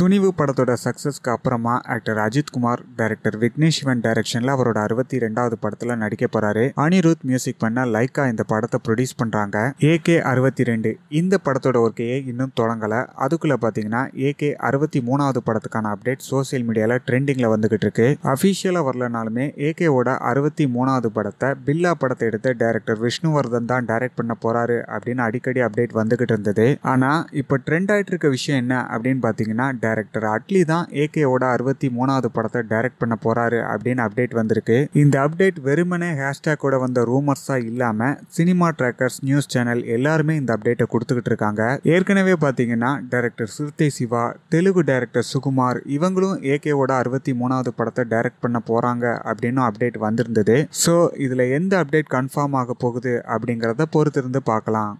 துணிவு படத்தோட சக்ஸஸ்க்கு அப்புறமா ஆக்டர் அஜித்குமார் டைரக்டர் விக்னேஷ் சிவன் அவரோட அறுபத்தி ரெண்டாவது படத்தில் நடிக்க போறாரு அனிருத் மியூசிக் பண்ண லைக்கா இந்த படத்தை ப்ரொடியூஸ் பண்ணுறாங்க ஏகே அறுபத்தி ரெண்டு இந்த படத்தோட ஒர்க்கையே இன்னும் தொடங்கலை அதுக்குள்ளே பார்த்தீங்கன்னா ஏகே அறுபத்தி மூணாவது படத்துக்கான அப்டேட் சோசியல் மீடியாவில் ட்ரெண்டிங்கில் வந்துகிட்டு இருக்கு அபிஷியலா வரலனாலுமே ஏகேவோட அறுபத்தி மூணாவது படத்தை பில்லா படத்தை எடுத்த டைரக்டர் விஷ்ணுவர்தன் தான் டைரக்ட் பண்ண போறாரு அப்படின்னு அடிக்கடி அப்டேட் வந்துகிட்டு இருந்தது ஆனால் இப்போ ட்ரெண்ட் ஆகிட்டு இருக்க விஷயம் என்ன அப்படின்னு பார்த்தீங்கன்னா டைரக்டர் அட்லி தான் ஏகேவோட அறுபத்தி மூணாவது படத்தை டைரக்ட் பண்ண போறாரு அப்படின்னு அப்டேட் வந்திருக்கு இந்த அப்டேட் வெறுமனே கூட வந்த ரூமர்ஸாக இல்லாமல் சினிமா ட்ராக்கர்ஸ் நியூஸ் சேனல் எல்லாருமே இந்த அப்டேட்டை கொடுத்துக்கிட்டு இருக்காங்க ஏற்கனவே பாத்தீங்கன்னா டேரக்டர் சிறுத்தை சிவா தெலுங்கு டைரக்டர் சுகுமார் இவங்களும் ஏகேவோட அறுபத்தி மூணாவது படத்தை டைரக்ட் பண்ண போகிறாங்க அப்படின்னு அப்டேட் வந்திருந்தது ஸோ இதில் எந்த அப்டேட் கன்ஃபார்ம் ஆக போகுது அப்படிங்கிறத பொறுத்திருந்து பார்க்கலாம்